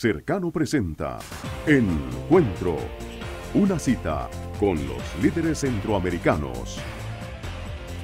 Cercano presenta Encuentro, una cita con los líderes centroamericanos.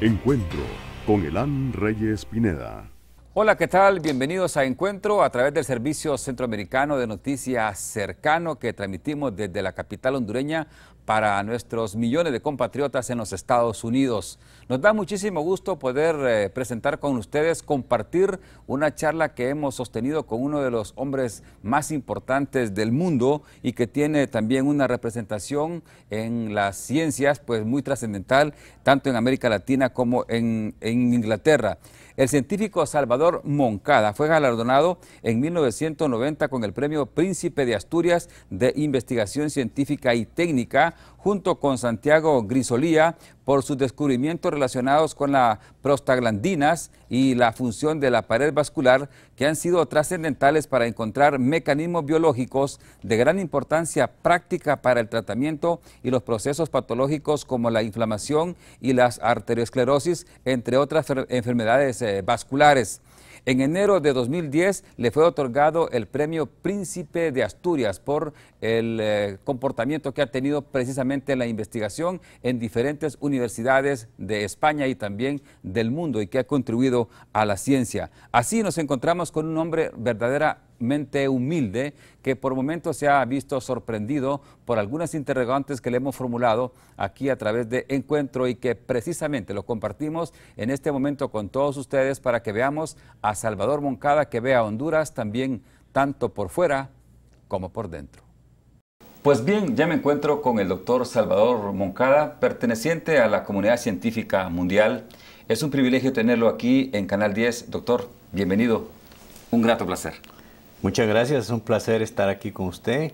Encuentro con Elán Reyes Pineda. Hola, ¿qué tal? Bienvenidos a Encuentro a través del Servicio Centroamericano de Noticias Cercano que transmitimos desde la capital hondureña para nuestros millones de compatriotas en los Estados Unidos. Nos da muchísimo gusto poder eh, presentar con ustedes, compartir una charla que hemos sostenido con uno de los hombres más importantes del mundo y que tiene también una representación en las ciencias pues muy trascendental, tanto en América Latina como en Inglaterra. El científico Salvador Moncada fue galardonado en 1990 con el Premio Príncipe de Asturias de Investigación Científica y Técnica junto con Santiago Grisolía por sus descubrimientos relacionados con las prostaglandinas y la función de la pared vascular que han sido trascendentales para encontrar mecanismos biológicos de gran importancia práctica para el tratamiento y los procesos patológicos como la inflamación y las arteriosclerosis, entre otras enfermedades eh, vasculares. En enero de 2010 le fue otorgado el premio Príncipe de Asturias por el eh, comportamiento que ha tenido precisamente la investigación en diferentes universidades de España y también del mundo y que ha contribuido a la ciencia. Así nos encontramos con un hombre verdadera mente humilde que por momentos se ha visto sorprendido por algunas interrogantes que le hemos formulado aquí a través de Encuentro y que precisamente lo compartimos en este momento con todos ustedes para que veamos a Salvador Moncada que vea Honduras también tanto por fuera como por dentro. Pues bien, ya me encuentro con el doctor Salvador Moncada, perteneciente a la comunidad científica mundial. Es un privilegio tenerlo aquí en Canal 10. Doctor, bienvenido. Un grato placer. Muchas gracias, es un placer estar aquí con usted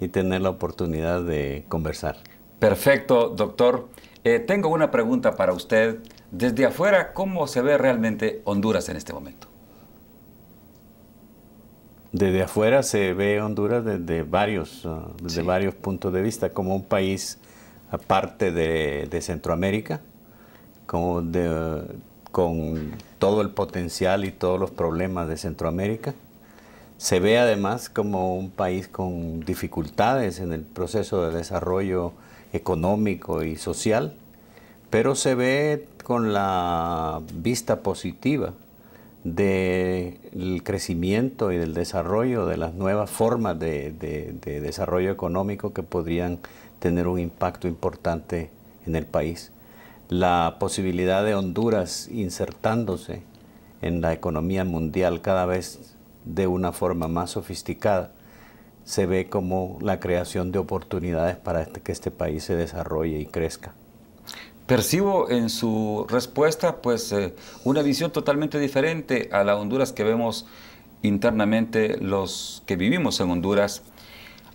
y tener la oportunidad de conversar. Perfecto, doctor. Eh, tengo una pregunta para usted. Desde afuera, ¿cómo se ve realmente Honduras en este momento? Desde afuera se ve Honduras desde varios, ah, varios puntos de vista, como un país aparte de, Centroamérica, como con todo el potencial y todos los problemas de Centroamérica se ve además como un país con dificultades en el proceso de desarrollo económico y social, pero se ve con la vista positiva del crecimiento y del desarrollo de las nuevas formas de, desarrollo económico que podrían tener un impacto importante en el país. La posibilidad de Honduras insertándose en la economía mundial cada vez de una forma más sofisticada, se ve como la creación de oportunidades para este, que este país se desarrolle y crezca. Percibo en su respuesta pues eh, una visión totalmente diferente a la Honduras que vemos internamente los que vivimos en Honduras.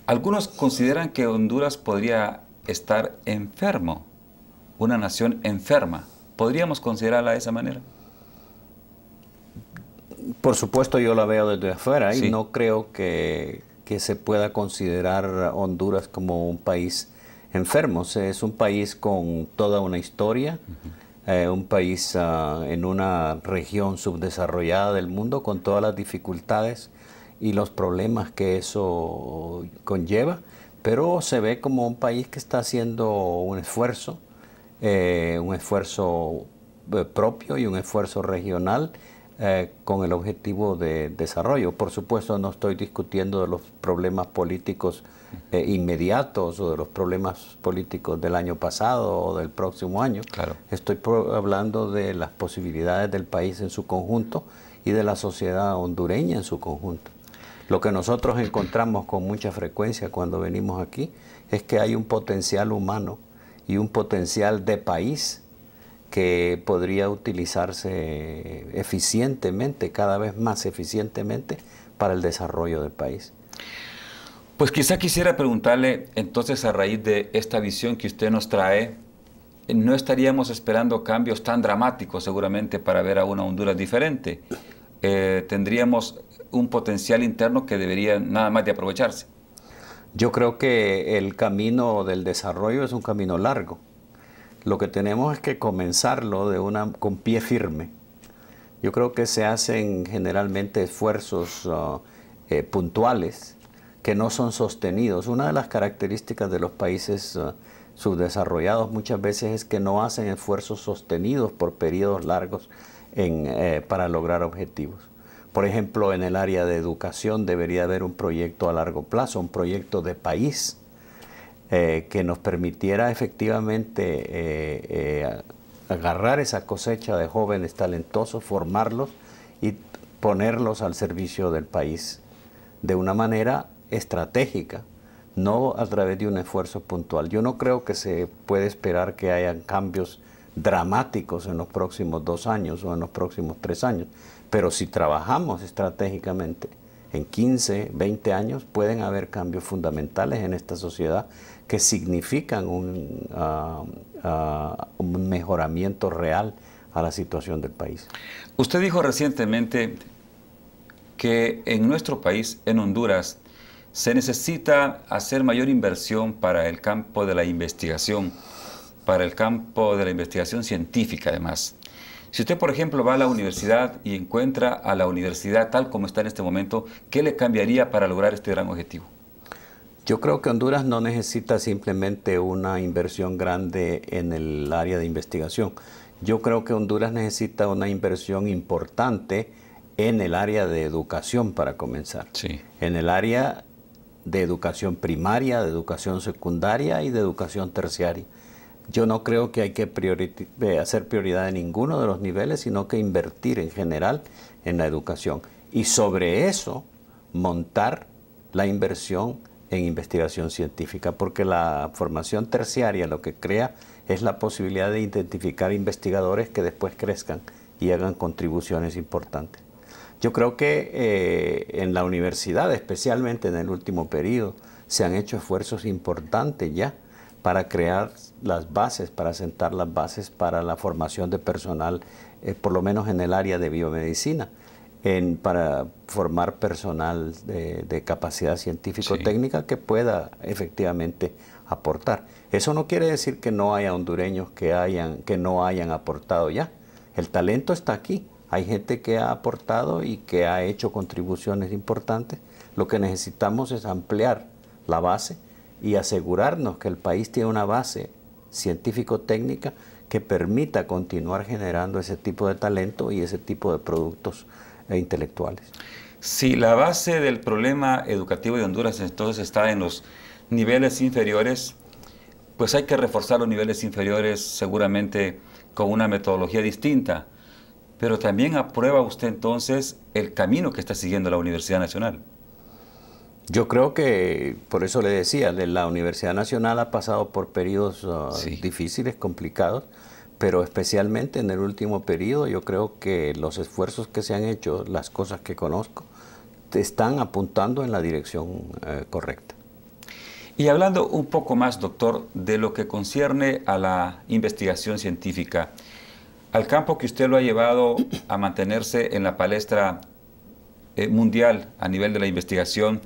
Algunos consideran que Honduras podría estar enfermo, una nación enferma. ¿Podríamos considerarla de esa manera? Por supuesto, yo la veo desde afuera y no creo que, se pueda considerar Honduras como un país enfermo. es un país con toda una historia, eh, un país ah, en una región subdesarrollada del mundo con todas las dificultades y los problemas que eso conlleva, pero se ve como un país que está haciendo un esfuerzo, eh, un esfuerzo eh, propio y un esfuerzo regional eh, con el objetivo de desarrollo. Por supuesto, no estoy discutiendo de los problemas políticos eh, inmediatos o de los problemas políticos del año pasado o del próximo año. Estoy hablando de las posibilidades del país en su conjunto y de la sociedad hondureña en su conjunto. Lo que nosotros encontramos con mucha frecuencia cuando venimos aquí es que hay un potencial humano y un potencial de país que podría utilizarse eficientemente, cada vez más eficientemente, para el desarrollo del país. Pues quizá quisiera preguntarle, entonces, a raíz de esta visión que usted nos trae, no estaríamos esperando cambios tan dramáticos seguramente para ver a una Honduras diferente. Eh, tendríamos un potencial interno que debería nada más de aprovecharse. Yo creo que el camino del desarrollo es un camino largo lo que tenemos es que comenzarlo de una, con pie firme. Yo creo que se hacen generalmente esfuerzos uh, eh, puntuales que no son sostenidos. Una de las características de los países uh, subdesarrollados muchas veces es que no hacen esfuerzos sostenidos por periodos largos eh, para lograr objetivos. Por ejemplo, en el área de educación debería haber un proyecto a largo plazo, un proyecto de país eh, que nos permitiera efectivamente eh, eh, agarrar esa cosecha de jóvenes talentosos, formarlos y ponerlos al servicio del país de una manera estratégica, no a través de un esfuerzo puntual. Yo no creo que se puede esperar que hayan cambios dramáticos en los próximos dos años o en los próximos tres años, pero si trabajamos estratégicamente en 15, 20 años, pueden haber cambios fundamentales en esta sociedad que significan ah, ah, un, mejoramiento real a la situación del país. Usted dijo recientemente que en nuestro país, en Honduras, se necesita hacer mayor inversión para el campo de la investigación, para el campo de la investigación científica además. Si usted, por ejemplo, va a la universidad y encuentra a la universidad tal como está en este momento, ¿qué le cambiaría para lograr este gran objetivo? Yo creo que Honduras no necesita simplemente una inversión grande en el área de investigación. Yo creo que Honduras necesita una inversión importante en el área de educación para comenzar. Sí. En el área de educación primaria, de educación secundaria y de educación terciaria. Yo no creo que hay que eh, hacer prioridad en ninguno de los niveles, sino que invertir en general en la educación. Y sobre eso, montar la inversión en investigación científica, porque la formación terciaria lo que crea es la posibilidad de identificar investigadores que después crezcan y hagan contribuciones importantes. Yo creo que eh, en la universidad, especialmente en el último periodo, se han hecho esfuerzos importantes ya para crear las bases, para sentar las bases para la formación de personal, eh, por lo menos en el área de biomedicina en, para formar personal de, capacidad científico-técnica que pueda efectivamente aportar. Eso no quiere decir que no haya hondureños que, hayan, que no hayan aportado ya. El talento está aquí. Hay gente que ha aportado y que ha hecho contribuciones importantes. Lo que necesitamos es ampliar la base y asegurarnos que el país tiene una base científico-técnica que permita continuar generando ese tipo de talento y ese tipo de productos e intelectuales. Si la base del problema educativo de Honduras entonces está en los niveles inferiores, pues hay que reforzar los niveles inferiores seguramente con una metodología distinta. Pero también aprueba usted entonces el camino que está siguiendo la Universidad Nacional. Yo creo que, por eso le decía, la Universidad Nacional ha pasado por periodos ah, difíciles, complicados, pero especialmente en el último periodo yo creo que los esfuerzos que se han hecho, las cosas que conozco, están apuntando en la dirección eh, correcta. Y hablando un poco más, doctor, de lo que concierne a la investigación científica, al campo que usted lo ha llevado a mantenerse en la palestra eh, mundial a nivel de la investigación,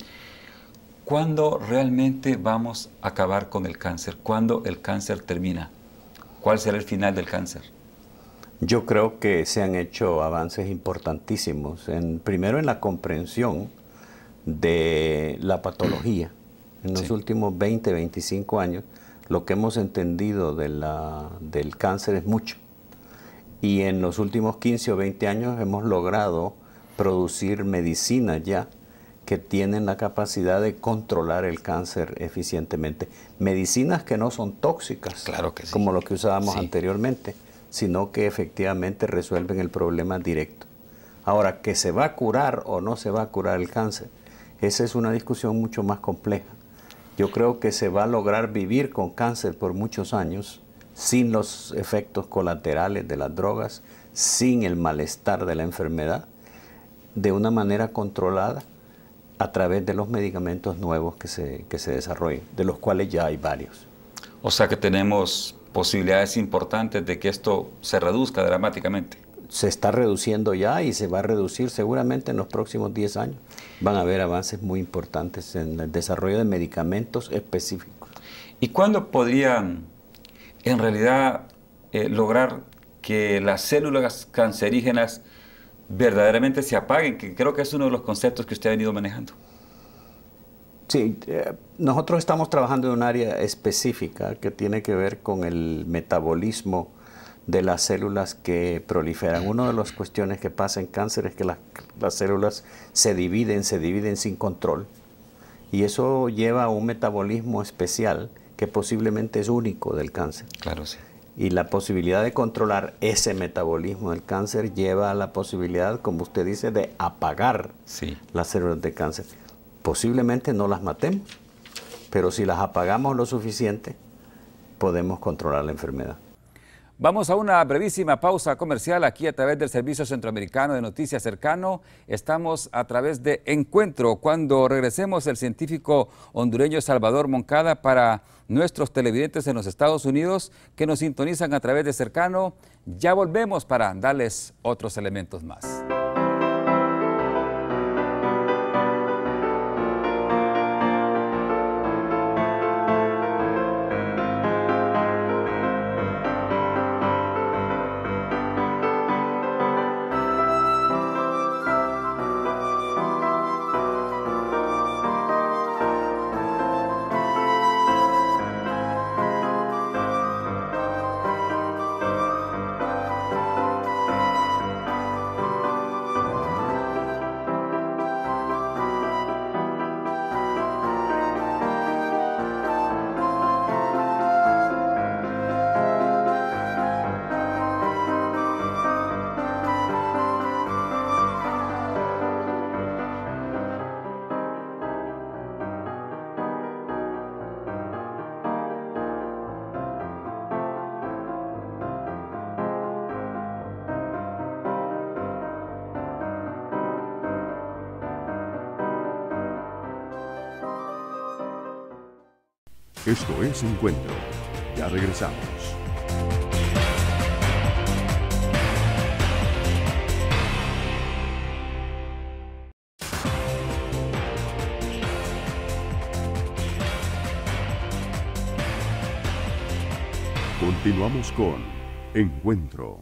¿cuándo realmente vamos a acabar con el cáncer? ¿Cuándo el cáncer termina? ¿Cuál será el final del cáncer? Yo creo que se han hecho avances importantísimos, en, primero en la comprensión de la patología. En los últimos 20, 25 años, lo que hemos entendido del cáncer es mucho. Y en los últimos 15 o 20 años hemos logrado producir medicina ya que tienen la capacidad de controlar el cáncer eficientemente. Medicinas que no son tóxicas, como lo que usábamos anteriormente, sino que efectivamente resuelven el problema directo. Ahora, que se va a curar o no se va a curar el cáncer, esa es una discusión mucho más compleja. Yo creo que se va a lograr vivir con cáncer por muchos años, sin los efectos colaterales de las drogas, sin el malestar de la enfermedad, de una manera controlada a través de los medicamentos nuevos que se, que se desarrollen, de los cuales ya hay varios. O sea que tenemos posibilidades importantes de que esto se reduzca dramáticamente. Se está reduciendo ya y se va a reducir seguramente en los próximos 10 años. Van a haber avances muy importantes en el desarrollo de medicamentos específicos. ¿Y cuándo podrían en realidad eh, lograr que las células cancerígenas verdaderamente se apaguen, que creo que es uno de los conceptos que usted ha venido manejando. Sí, eh, nosotros estamos trabajando en un área específica que tiene que ver con el metabolismo de las células que proliferan. Una de las cuestiones que pasa en cáncer es que las, las células se dividen, se dividen sin control. Y eso lleva a un metabolismo especial que posiblemente es único del cáncer. Claro, sí. Y la posibilidad de controlar ese metabolismo del cáncer lleva a la posibilidad, como usted dice, de apagar las células de cáncer. Posiblemente no las matemos, pero si las apagamos lo suficiente, podemos controlar la enfermedad. Vamos a una brevísima pausa comercial aquí a través del Servicio Centroamericano de Noticias Cercano. Estamos a través de Encuentro. Cuando regresemos, el científico hondureño Salvador Moncada para nuestros televidentes en los Estados Unidos que nos sintonizan a través de Cercano. Ya volvemos para darles otros elementos más. Esto es Encuentro. Ya regresamos. Continuamos con Encuentro.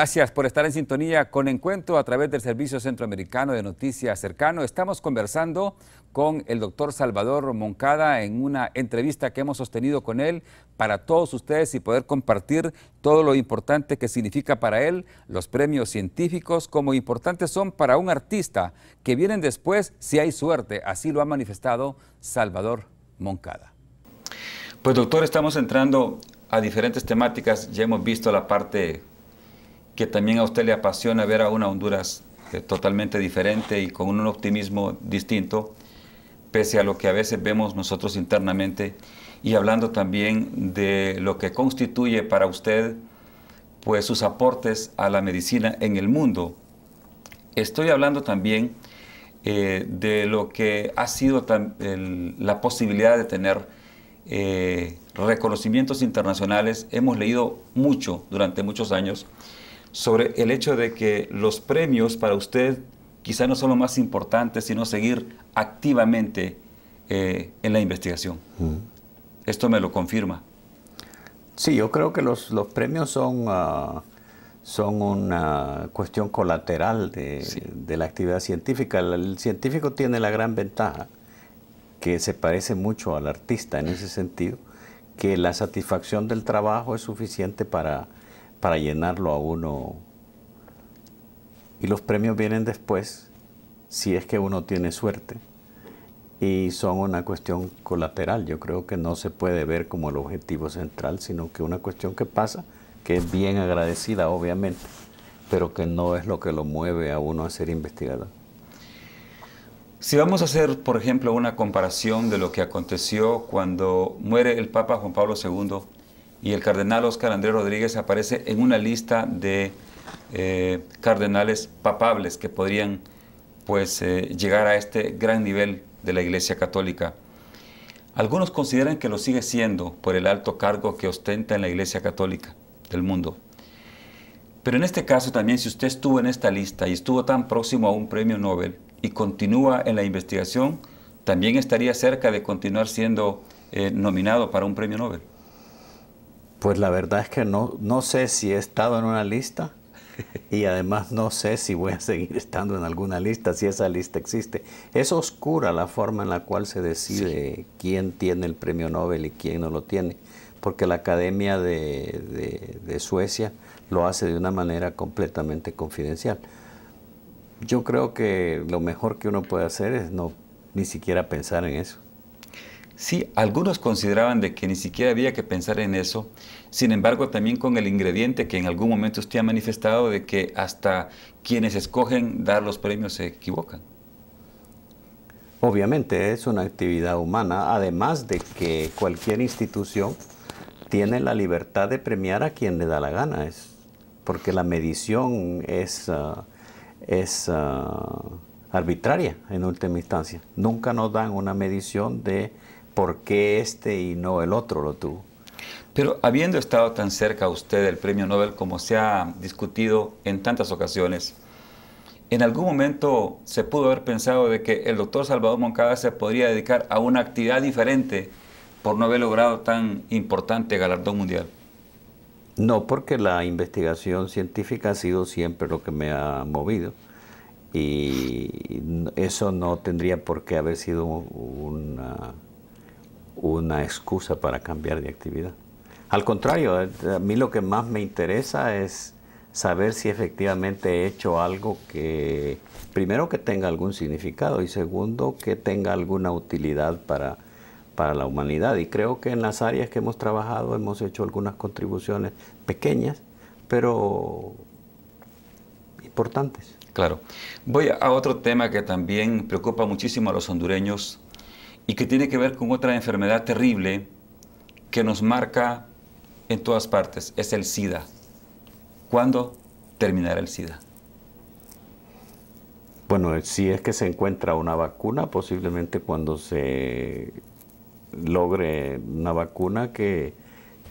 Gracias por estar en sintonía con Encuentro a través del Servicio Centroamericano de Noticias Cercano. Estamos conversando con el doctor Salvador Moncada en una entrevista que hemos sostenido con él para todos ustedes y poder compartir todo lo importante que significa para él los premios científicos, como importantes son para un artista que vienen después si hay suerte. Así lo ha manifestado Salvador Moncada. Pues doctor, estamos entrando a diferentes temáticas. Ya hemos visto la parte que también a usted le apasiona ver a una Honduras eh, totalmente diferente y con un optimismo distinto, pese a lo que a veces vemos nosotros internamente, y hablando también de lo que constituye para usted pues sus aportes a la medicina en el mundo. Estoy hablando también eh, de lo que ha sido la posibilidad de tener eh, reconocimientos internacionales. Hemos leído mucho durante muchos años sobre el hecho de que los premios para usted quizá no son lo más importante, sino seguir activamente eh, en la investigación. Mm. Esto me lo confirma. Sí, yo creo que los, premios son, ah, son una cuestión colateral de, la actividad científica. el, científico tiene la gran ventaja que se parece mucho al artista en ese sentido, que la satisfacción del trabajo es suficiente para, para llenarlo a uno. Y los premios vienen después, si es que uno tiene suerte. Y son una cuestión colateral. Yo creo que no se puede ver como el objetivo central, sino que una cuestión que pasa, que es bien agradecida, obviamente, pero que no es lo que lo mueve a uno a ser investigador. Si vamos a hacer, por ejemplo, una comparación de lo que aconteció cuando muere el Papa Juan Pablo II y el cardenal Oscar Andrés Rodríguez aparece en una lista de eh, cardenales papables que podrían pues eh, llegar a este gran nivel de la Iglesia Católica. Algunos consideran que lo sigue siendo por el alto cargo que ostenta en la Iglesia Católica del mundo. Pero en este caso también, si usted estuvo en esta lista y estuvo tan próximo a un premio Nobel y continúa en la investigación, también estaría cerca de continuar siendo eh, nominado para un premio Nobel. Pues la verdad es que no, no sé si he estado en una lista y además no sé si voy a seguir estando en alguna lista, si esa lista existe. Es oscura la forma en la cual se decide quién tiene el premio Nobel y quién no lo tiene, porque la Academia de, de Suecia lo hace de una manera completamente confidencial. Yo creo que lo mejor que uno puede hacer es no ni siquiera pensar en eso. Sí, algunos consideraban de que ni siquiera había que pensar en eso, sin embargo también con el ingrediente que en algún momento usted ha manifestado de que hasta quienes escogen dar los premios se equivocan. Obviamente es una actividad humana, además de que cualquier institución tiene la libertad de premiar a quien le da la gana, es porque la medición es, ah, es ah, arbitraria en última instancia. Nunca nos dan una medición de ¿por qué este y no el otro lo tuvo? Pero habiendo estado tan cerca usted del premio Nobel como se ha discutido en tantas ocasiones, ¿en algún momento se pudo haber pensado de que el doctor Salvador Moncada se podría dedicar a una actividad diferente por no haber logrado tan importante galardón mundial? No, porque la investigación científica ha sido siempre lo que me ha movido y eso no tendría por qué haber sido una una excusa para cambiar de actividad. Al contrario, eh, a mí lo que más me interesa es saber si efectivamente he hecho algo que, primero, que tenga algún significado y segundo, que tenga alguna utilidad para, para la humanidad. Y creo que en las áreas que hemos trabajado hemos hecho algunas contribuciones pequeñas, pero importantes. Claro. Voy a otro tema que también preocupa muchísimo a los hondureños y que tiene que ver con otra enfermedad terrible que nos marca en todas partes, es el SIDA. ¿Cuándo terminará el SIDA? Bueno, si es que se encuentra una vacuna, posiblemente cuando se logre una vacuna que,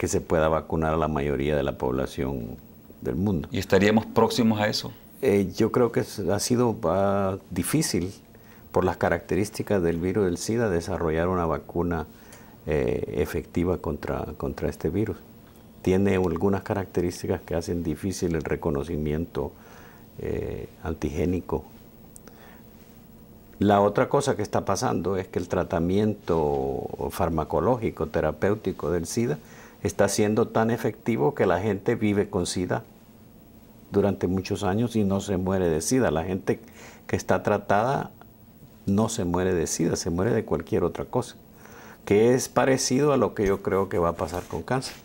se pueda vacunar a la mayoría de la población del mundo. ¿Y estaríamos próximos a eso? Eh, yo creo que ha sido ah, difícil por las características del virus del SIDA, desarrollar una vacuna eh, efectiva contra, contra este virus. Tiene algunas características que hacen difícil el reconocimiento eh, antigénico. La otra cosa que está pasando es que el tratamiento farmacológico, terapéutico del SIDA está siendo tan efectivo que la gente vive con SIDA durante muchos años y no se muere de SIDA. La gente que está tratada no se muere de SIDA, se muere de cualquier otra cosa, que es parecido a lo que yo creo que va a pasar con cáncer.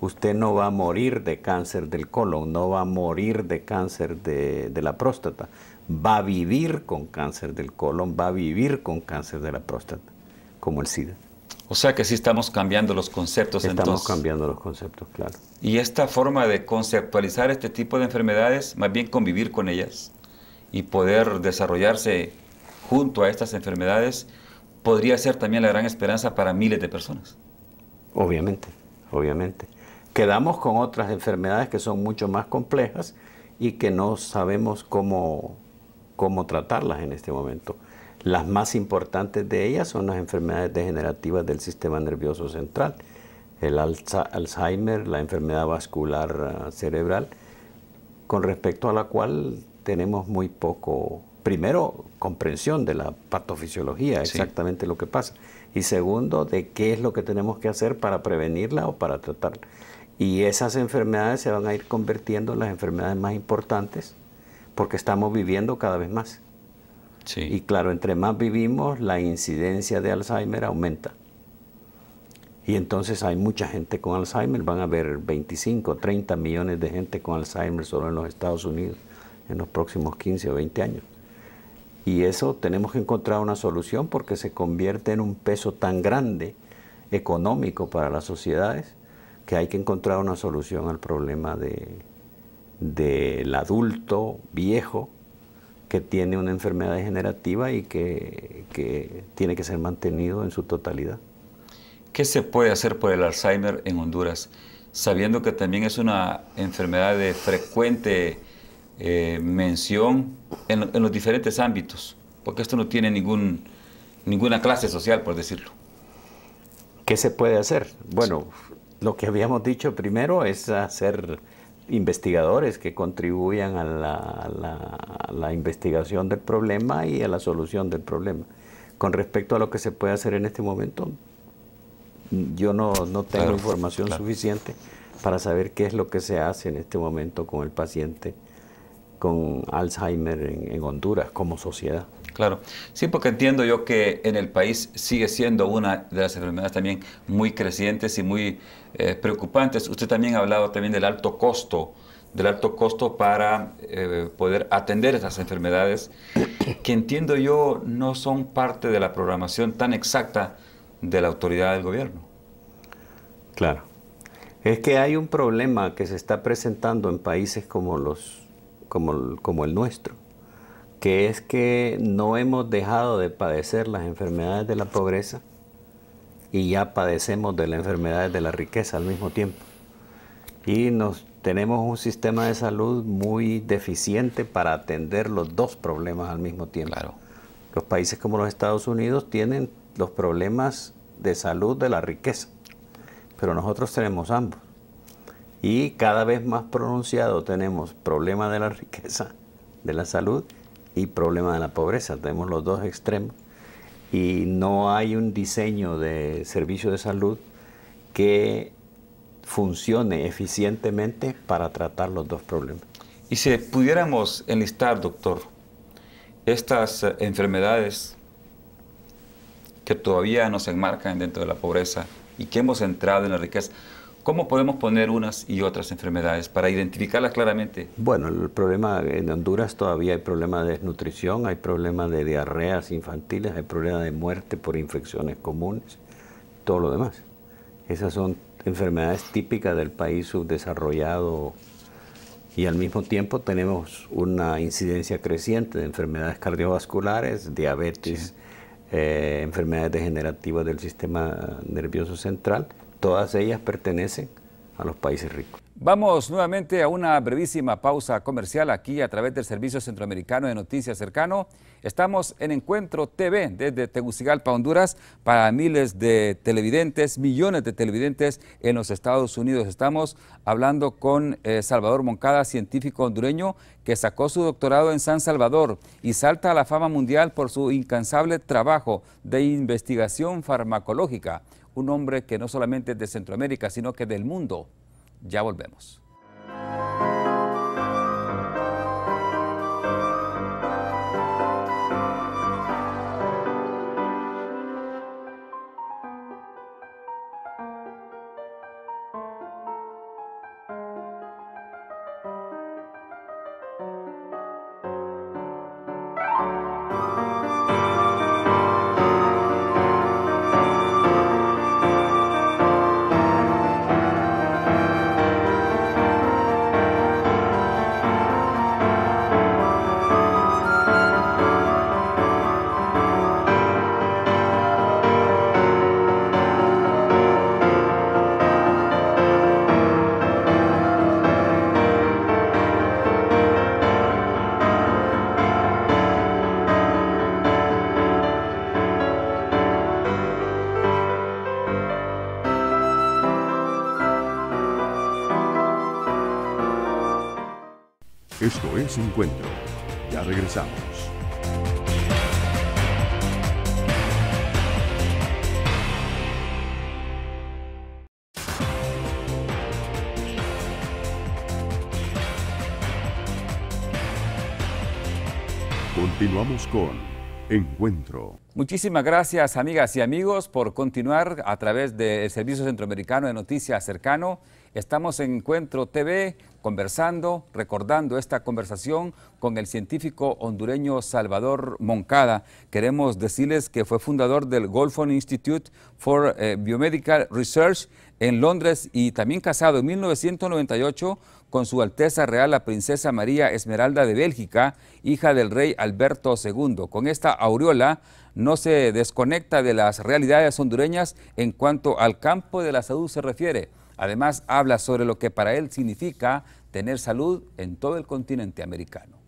Usted no va a morir de cáncer del colon, no va a morir de cáncer de, la próstata, va a vivir con cáncer del colon, va a vivir con cáncer de la próstata, como el SIDA. O sea que sí estamos cambiando los conceptos. Estamos cambiando los conceptos, claro. Y esta forma de conceptualizar este tipo de enfermedades, más bien convivir con ellas y poder desarrollarse junto a estas enfermedades podría ser también la gran esperanza para miles de personas. Obviamente, obviamente. Quedamos con otras enfermedades que son mucho más complejas y que no sabemos cómo, cómo tratarlas en este momento. Las más importantes de ellas son las enfermedades degenerativas del sistema nervioso central, el Alzheimer, la enfermedad vascular ah, cerebral, con respecto a la cual tenemos muy poco, primero comprensión de la patofisiología, exactamente lo que pasa. Y segundo, de qué es lo que tenemos que hacer para prevenirla o para tratarla. Y esas enfermedades se van a ir convirtiendo en las enfermedades más importantes porque estamos viviendo cada vez más. Y claro, entre más vivimos, la incidencia de Alzheimer aumenta. Y entonces hay mucha gente con Alzheimer, van a haber 25, 30 millones de gente con Alzheimer solo en los Estados Unidos en los próximos 15 o 20 años. Y eso tenemos que encontrar una solución porque se convierte en un peso tan grande económico para las sociedades que hay que encontrar una solución al problema de, del adulto viejo que tiene una enfermedad degenerativa y que, que, tiene que ser mantenido en su totalidad. ¿Qué se puede hacer por el Alzheimer en Honduras, sabiendo que también es una enfermedad de frecuente eh, mención en, los diferentes ámbitos, porque esto no tiene ningún, ninguna clase social, por decirlo. ¿Qué se puede hacer? Bueno, lo que habíamos dicho primero es hacer investigadores que contribuyan a la, investigación del problema y a la solución del problema. Con respecto a lo que se puede hacer en este momento, yo no, no tengo información suficiente para saber qué es lo que se hace en este momento con el paciente con Alzheimer en, Honduras como sociedad. Claro, sí, porque entiendo yo que en el país sigue siendo una de las enfermedades también muy crecientes y muy eh, preocupantes. Usted también ha hablado también del alto costo, del alto costo para eh, poder atender esas enfermedades, que entiendo yo no son parte de la programación tan exacta de la autoridad del gobierno. Claro. Es que hay un problema que se está presentando en países como los como el, nuestro, que es que no hemos dejado de padecer las enfermedades de la pobreza y ya padecemos de las enfermedades de la riqueza al mismo tiempo. Y nos tenemos un sistema de salud muy deficiente para atender los dos problemas al mismo tiempo. Claro. Los países como los Estados Unidos tienen los problemas de salud de la riqueza, pero nosotros tenemos ambos y cada vez más pronunciado tenemos problema de la riqueza, de la salud y problema de la pobreza. Tenemos los dos extremos y no hay un diseño de servicio de salud que funcione eficientemente para tratar los dos problemas. Y si pudiéramos enlistar, doctor, estas eh, enfermedades que todavía nos enmarcan dentro de la pobreza y que hemos entrado en la riqueza, ¿Cómo podemos poner unas y otras enfermedades para identificarlas claramente? Bueno, el problema en Honduras todavía hay problema de desnutrición, hay problemas de diarreas infantiles, hay problema de muerte por infecciones comunes, todo lo demás. Esas son enfermedades típicas del país subdesarrollado y al mismo tiempo tenemos una incidencia creciente de enfermedades cardiovasculares, diabetes, eh, enfermedades degenerativas del sistema nervioso central todas ellas pertenecen a los países ricos. Vamos nuevamente a una brevísima pausa comercial aquí a través del Servicio Centroamericano de Noticias Cercano. Estamos en Encuentro TV desde Tegucigalpa, Honduras, para miles de televidentes, millones de televidentes en los Estados Unidos. Estamos hablando con eh, Salvador Moncada, científico hondureño que sacó su doctorado en San Salvador y salta a la fama mundial por su incansable trabajo de investigación farmacológica un hombre que no solamente es de Centroamérica, sino que del mundo. Ya volvemos. Encuentro. Ya regresamos. Continuamos con Encuentro. Muchísimas gracias amigas y amigos por continuar a través del Servicio Centroamericano de Noticias Cercano. Estamos en Encuentro TV conversando, recordando esta conversación con el científico hondureño Salvador Moncada. Queremos decirles que fue fundador del Golfon Institute for eh, Biomedical Research en Londres y también casado en 1998 con Su Alteza Real la Princesa María Esmeralda de Bélgica, hija del rey Alberto II. Con esta aureola no se desconecta de las realidades hondureñas en cuanto al campo de la salud se refiere. Además, habla sobre lo que para él significa tener salud en todo el continente americano.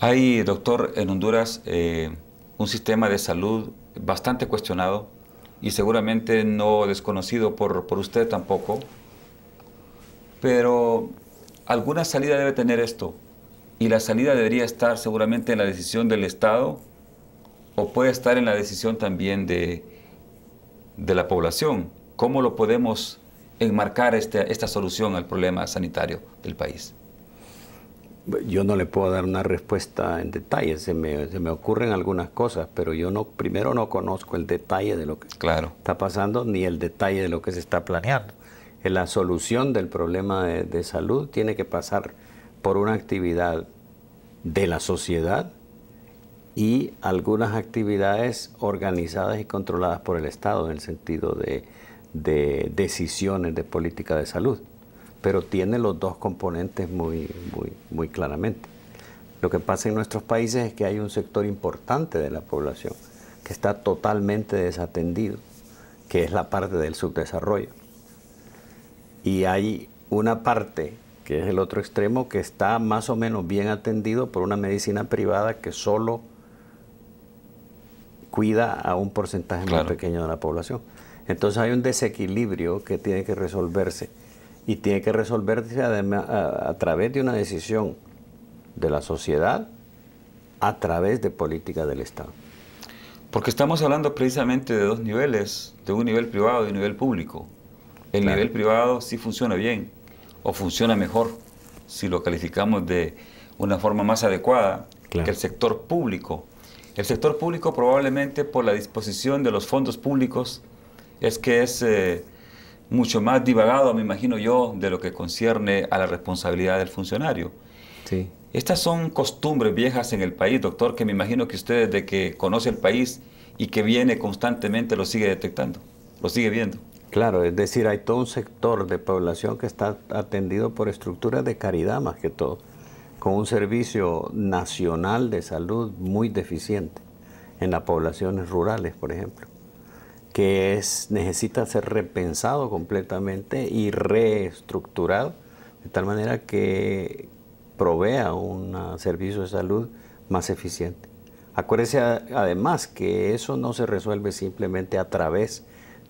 Hay, doctor, en Honduras eh, un sistema de salud bastante cuestionado y seguramente no desconocido por, por usted tampoco, pero alguna salida debe tener esto y la salida debería estar seguramente en la decisión del Estado o puede estar en la decisión también de, de la población. ¿Cómo lo podemos enmarcar este, esta solución al problema sanitario del país? Yo no le puedo dar una respuesta en detalle, se me, se me ocurren algunas cosas, pero yo no, primero no conozco el detalle de lo que está pasando ni el detalle de lo que se está planeando la solución del problema de, salud tiene que pasar por una actividad de la sociedad y algunas actividades organizadas y controladas por el Estado en el sentido de, decisiones de política de salud. Pero tiene los dos componentes muy claramente. Lo que pasa en nuestros países es que hay un sector importante de la población que está totalmente desatendido, que es la parte del subdesarrollo y hay una parte que es el otro extremo, que está más o menos bien atendido por una medicina privada que solo cuida a un porcentaje más pequeño de la población. Entonces hay un desequilibrio que tiene que resolverse y tiene que resolverse a, a través de una decisión de la sociedad, a través de política del Estado. Porque estamos hablando precisamente de dos niveles, de un nivel privado y un nivel público. El nivel privado sí funciona bien o funciona mejor si lo calificamos de una forma más adecuada que el sector público. El sector público probablemente por la disposición de los fondos públicos es que es eh, mucho más divagado, me imagino yo, de lo que concierne a la responsabilidad del funcionario. Sí. Estas son costumbres viejas en el país, doctor, que me imagino que usted de que conoce el país y que viene constantemente lo sigue detectando, lo sigue viendo. Claro, es decir, hay todo un sector de población que está atendido por estructuras de caridad más que todo, con un servicio nacional de salud muy deficiente en las poblaciones rurales, por ejemplo, que es, necesita ser repensado completamente y reestructurado de tal manera que provea un servicio de salud más eficiente. Acuérdese además que eso no se resuelve simplemente a través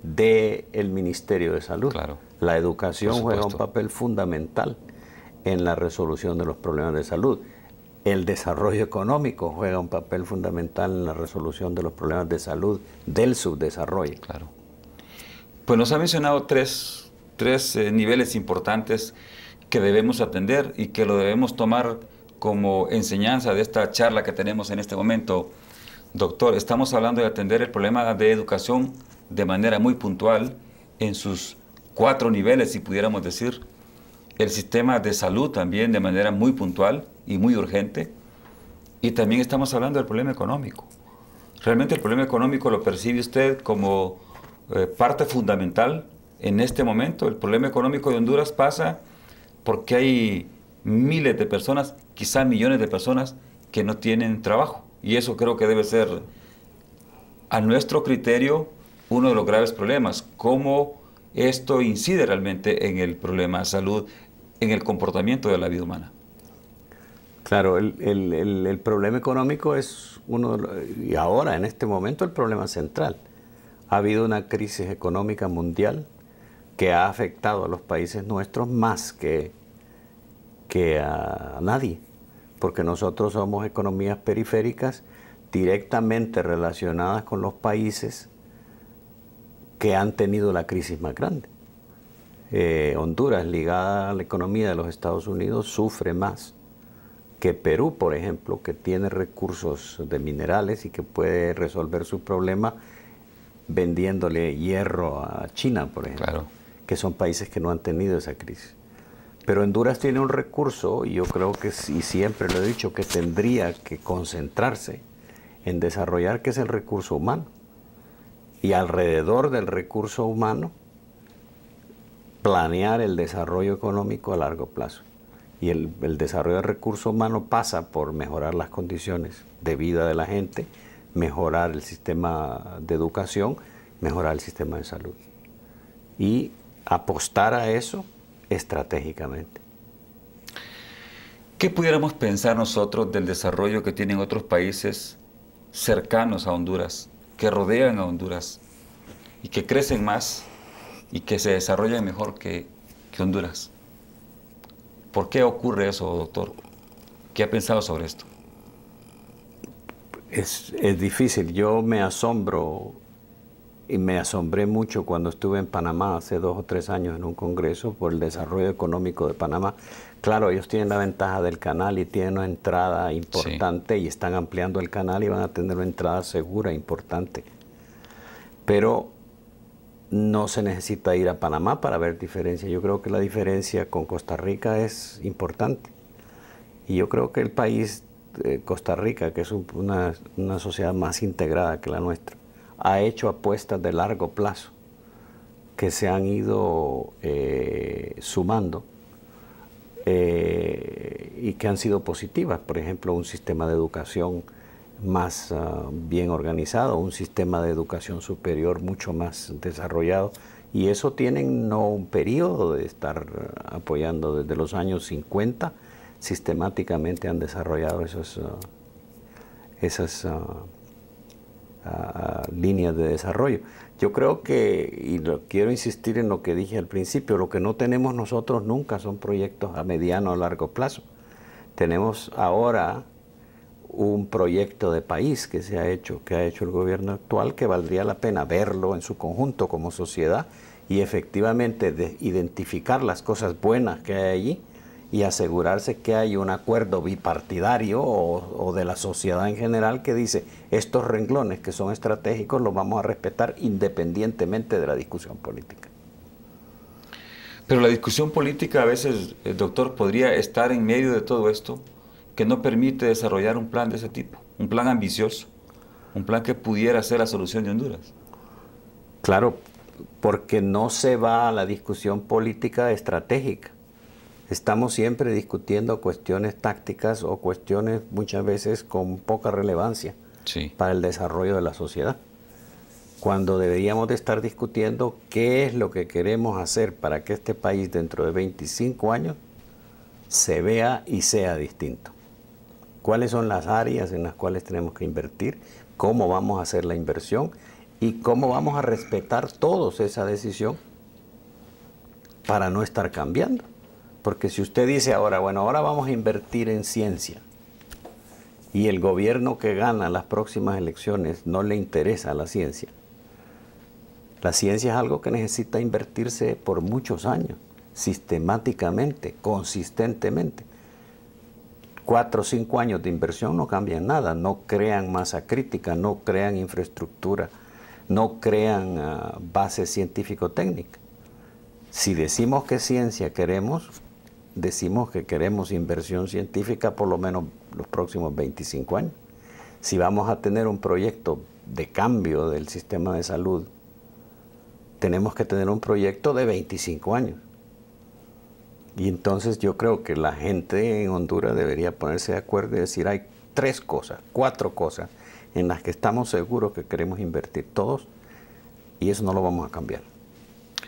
de el Ministerio de Salud. la educación juega un papel fundamental en la resolución de los problemas de salud. El desarrollo económico juega un papel fundamental en la resolución de los problemas de salud del subdesarrollo. Claro. Pues nos ha mencionado tres, tres eh, niveles importantes que debemos atender y que lo debemos tomar como enseñanza de esta charla que tenemos en este momento. Doctor, estamos hablando de atender el problema de educación de manera muy puntual en sus cuatro niveles, si pudiéramos decir, el sistema de salud también de manera muy puntual y muy urgente, y también estamos hablando del problema económico. Realmente el problema económico lo percibe usted como eh, parte fundamental en este momento. El problema económico de Honduras pasa porque hay miles de personas, quizá millones de personas, que no tienen trabajo. Y eso creo que debe ser, a nuestro criterio, uno de los graves problemas, cómo esto incide realmente en el problema de salud, en el comportamiento de la vida humana. Claro, el, problema económico es uno, de los... y ahora en este momento el problema central. Ha habido una crisis económica mundial que ha afectado a los países nuestros más que, que a nadie, porque nosotros somos economías periféricas directamente relacionadas con los países que han tenido la crisis más grande. Eh, Honduras, ligada a la economía de los Estados Unidos, sufre más que Perú, por ejemplo, que tiene recursos de minerales y que puede resolver su problema vendiéndole hierro a China, por ejemplo, que son países que no han tenido esa crisis. Pero Honduras tiene un recurso, y yo creo que, y siempre lo he dicho, que tendría que concentrarse en desarrollar, que es el recurso humano y alrededor del recurso humano planear el desarrollo económico a largo plazo. Y el, desarrollo del recurso humano pasa por mejorar las condiciones de vida de la gente, mejorar el sistema de educación, mejorar el sistema de salud. Y apostar a eso estratégicamente. ¿Qué pudiéramos pensar nosotros del desarrollo que tienen otros países cercanos a Honduras que rodean a Honduras y que crecen más y que se desarrollan mejor que, Honduras. ¿Por qué ocurre eso, doctor? ¿Qué ha pensado sobre esto? Es, es, difícil. Yo me asombro y me asombré mucho cuando estuve en Panamá hace dos o tres años en un congreso por el desarrollo económico de Panamá, Claro, ellos tienen la ventaja del canal y tienen una entrada importante y están ampliando el canal y van a tener una entrada segura, importante. Pero no se necesita ir a Panamá para ver diferencia. Yo creo que la diferencia con Costa Rica es importante. Y yo creo que el país, eh, Costa Rica, que es una, sociedad más integrada que la nuestra, ha hecho apuestas de largo plazo que se han ido eh, sumando eh, y que han sido positivas. Por ejemplo, un sistema de educación más ah, bien organizado, un sistema de educación superior mucho más desarrollado. Y eso tienen no un periodo de estar apoyando desde los años 50, sistemáticamente han desarrollado esos, esas ah, ah, líneas de desarrollo. Yo creo que, y quiero insistir en lo que dije al principio, lo que no tenemos nosotros nunca son proyectos a mediano o largo plazo. Tenemos ahora un proyecto de país que se ha hecho, que ha hecho el gobierno actual, que valdría la pena verlo en su conjunto como sociedad y efectivamente identificar las cosas buenas que hay allí y asegurarse que hay un acuerdo bipartidario o, de la sociedad en general que dice estos renglones que son estratégicos los vamos a respetar independientemente de la discusión política. Pero la discusión política a veces, eh, doctor, podría estar en medio de todo esto que no permite desarrollar un plan de ese tipo, un plan ambicioso, un plan que pudiera ser la solución de Honduras. Claro, porque no se va a la discusión política estratégica Estamos siempre discutiendo cuestiones tácticas o cuestiones muchas veces con poca relevancia para el desarrollo de la sociedad. Cuando deberíamos de estar discutiendo qué es lo que queremos hacer para que este país dentro de 25 años se vea y sea distinto. ¿Cuáles son las áreas en las cuales tenemos que invertir? ¿Cómo vamos a hacer la inversión? ¿Y cómo vamos a respetar todos esa decisión para no estar cambiando? Porque si usted dice ahora, bueno, ahora vamos a invertir en ciencia y el gobierno que gana las próximas elecciones no le interesa la ciencia, la ciencia es algo que necesita invertirse por muchos años, sistemáticamente, consistentemente. Cuatro o cinco años de inversión no cambian nada, no crean masa crítica, no crean infraestructura, no crean ah, base científico-técnica. Si decimos que ciencia queremos, decimos que queremos inversión científica por lo menos los próximos 25 años. Si vamos a tener un proyecto de cambio del sistema de salud, tenemos que tener un proyecto de 25 años. Y entonces yo creo que la gente en Honduras debería ponerse de acuerdo y decir, hay tres cosas, cuatro cosas en las que estamos seguros que queremos invertir todos y eso no lo vamos a cambiar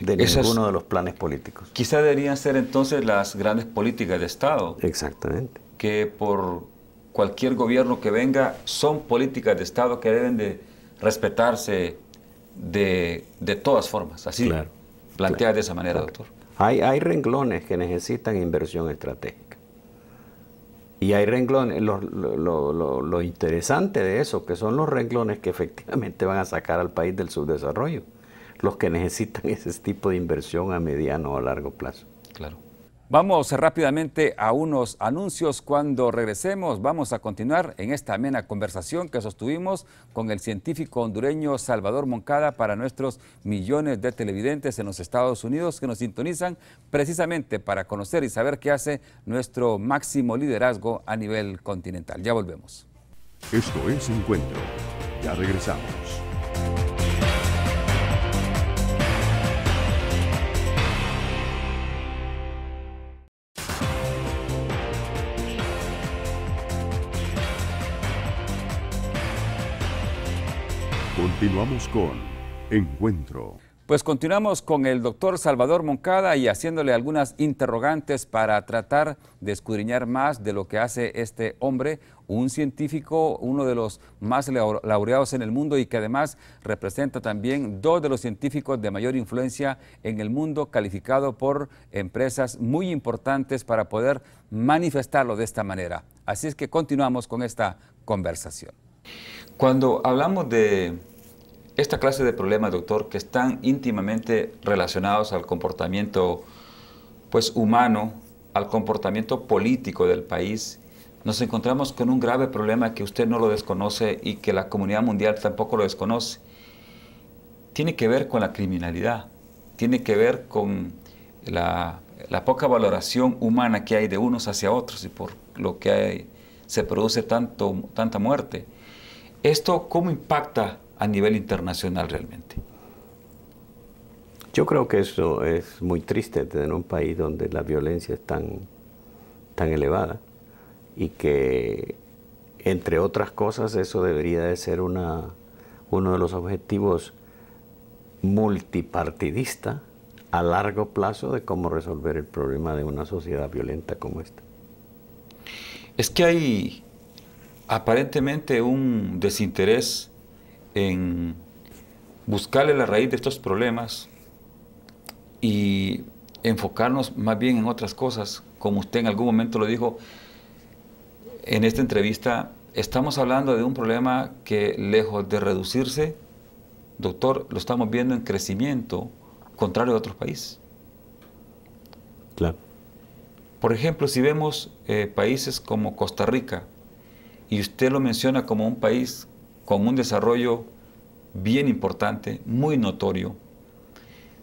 de ninguno de los planes políticos. Quizá deberían ser entonces las grandes políticas de Estado. Exactamente. Que por cualquier gobierno que venga son políticas de Estado que deben de respetarse de, todas formas, así claro, de esa manera, doctor. Hay, hay renglones que necesitan inversión estratégica. Y hay renglones, lo interesante de eso, que son los renglones que efectivamente van a sacar al país del subdesarrollo los que necesitan ese tipo de inversión a mediano o largo plazo. Claro. Vamos rápidamente a unos anuncios. Cuando regresemos, vamos a continuar en esta amena conversación que sostuvimos con el científico hondureño Salvador Moncada para nuestros millones de televidentes en los Estados Unidos que nos sintonizan precisamente para conocer y saber qué hace nuestro máximo liderazgo a nivel continental. Ya volvemos. Esto es Encuentro. Ya regresamos. Continuamos con Encuentro. Pues continuamos con el doctor Salvador Moncada y haciéndole algunas interrogantes para tratar de escudriñar más de lo que hace este hombre, un científico, uno de los más laureados en el mundo y que además representa también dos de los científicos de mayor influencia en el mundo, calificado por empresas muy importantes para poder manifestarlo de esta manera. Así es que continuamos con esta conversación. Cuando hablamos de esta clase de problemas, doctor, que están íntimamente relacionados al comportamiento pues, humano, al comportamiento político del país, nos encontramos con un grave problema que usted no lo desconoce y que la comunidad mundial tampoco lo desconoce. Tiene que ver con la criminalidad, tiene que ver con la, poca valoración humana que hay de unos hacia otros y por lo que hay, se produce tanto, tanta muerte. ¿Esto cómo impacta a nivel internacional realmente. Yo creo que eso es muy triste tener un país donde la violencia es tan, tan elevada y que, entre otras cosas, eso debería de ser una, uno de los objetivos multipartidista a largo plazo de cómo resolver el problema de una sociedad violenta como esta. Es que hay aparentemente un desinterés en buscarle la raíz de estos problemas y enfocarnos más bien en otras cosas, como usted en algún momento lo dijo en esta entrevista, estamos hablando de un problema que lejos de reducirse, doctor, lo estamos viendo en crecimiento contrario a otros países. Claro. Por ejemplo, si vemos eh, países como Costa Rica, y usted lo menciona como un país con un desarrollo bien importante, muy notorio.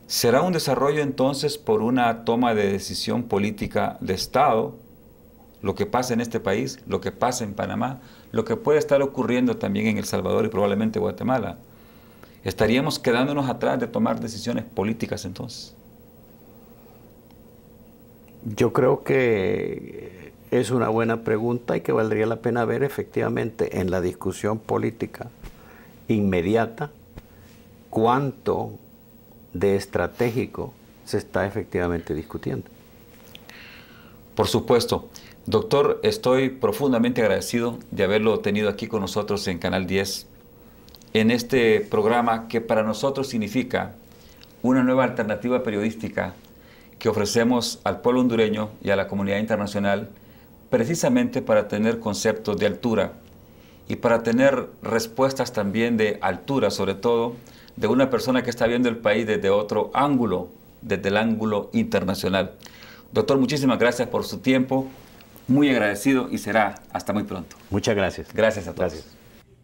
Será un desarrollo entonces por una toma de decisión política de Estado, lo que pasa en este país, lo que pasa en Panamá, lo que puede estar ocurriendo también en El Salvador y probablemente Guatemala. Estaríamos quedándonos atrás de tomar decisiones políticas entonces. Yo creo que es una buena pregunta y que valdría la pena ver efectivamente en la discusión política inmediata cuánto de estratégico se está efectivamente discutiendo. Por supuesto. Doctor, estoy profundamente agradecido de haberlo tenido aquí con nosotros en Canal 10, en este programa que para nosotros significa una nueva alternativa periodística que ofrecemos al pueblo hondureño y a la comunidad internacional precisamente para tener conceptos de altura y para tener respuestas también de altura, sobre todo de una persona que está viendo el país desde otro ángulo, desde el ángulo internacional. Doctor, muchísimas gracias por su tiempo, muy agradecido y será hasta muy pronto. Muchas gracias. Gracias a todos.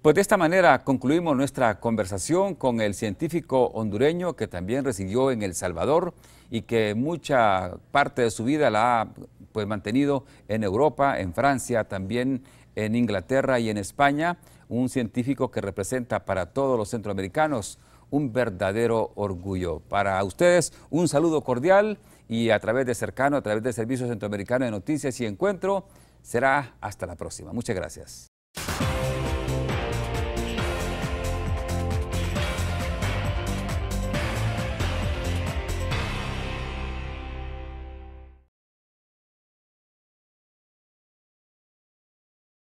Pues de esta manera concluimos nuestra conversación con el científico hondureño que también residió en El Salvador y que mucha parte de su vida la ha pues, mantenido en Europa, en Francia, también en Inglaterra y en España, un científico que representa para todos los centroamericanos un verdadero orgullo. Para ustedes, un saludo cordial y a través de Cercano, a través del Servicio Centroamericano de Noticias y Encuentro, será hasta la próxima. Muchas gracias.